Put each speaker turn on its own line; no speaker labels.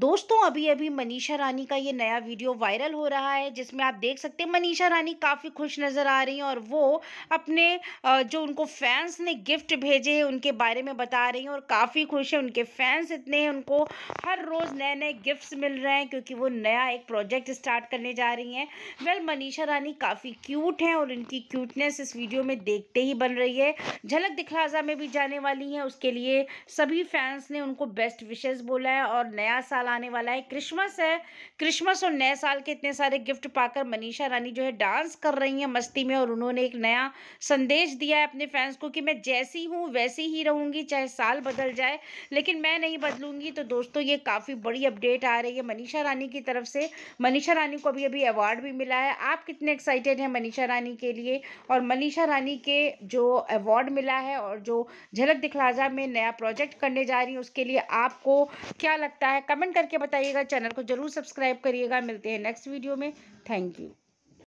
दोस्तों अभी अभी मनीषा रानी का ये नया वीडियो वायरल हो रहा है जिसमें आप देख सकते हैं मनीषा रानी काफ़ी खुश नज़र आ रही हैं और वो अपने जो उनको फैंस ने गिफ्ट भेजे हैं उनके बारे में बता रही हैं और काफ़ी खुश हैं उनके फैंस इतने हैं उनको हर रोज़ नए नए गिफ्ट्स मिल रहे हैं क्योंकि वो नया एक प्रोजेक्ट स्टार्ट करने जा रही हैं वेल मनीषा रानी काफ़ी क्यूट हैं और इनकी क्यूटनेस इस वीडियो में देखते ही बन रही है झलक दिखलाजा में भी जाने वाली हैं उसके लिए सभी फैंस ने उनको बेस्ट विशेज़ बोला है और नया साल साल आने वाला है क्रिसमस है क्रिसमस और नए साल के इतने सारे गिफ्ट पाकर मनीषा रानी जो है डांस कर रही हैं मस्ती में और उन्होंने एक नया संदेश दिया है अपने फैंस को कि मैं जैसी हूँ वैसी ही रहूँगी चाहे साल बदल जाए लेकिन मैं नहीं बदलूँगी तो दोस्तों ये काफ़ी बड़ी अपडेट आ रही है मनीषा रानी की तरफ से मनीषा रानी को अभी अभी अवार्ड भी मिला है आप कितने एक्साइटेड हैं मनीषा रानी के लिए और मनीषा रानी के जो अवार्ड मिला है और जो झलक दिखलाजा में नया प्रोजेक्ट करने जा रही है उसके लिए आपको क्या लगता है कमेंट कमेंट करके बताइएगा चैनल को जरूर सब्सक्राइब करिएगा मिलते हैं नेक्स्ट वीडियो में थैंक यू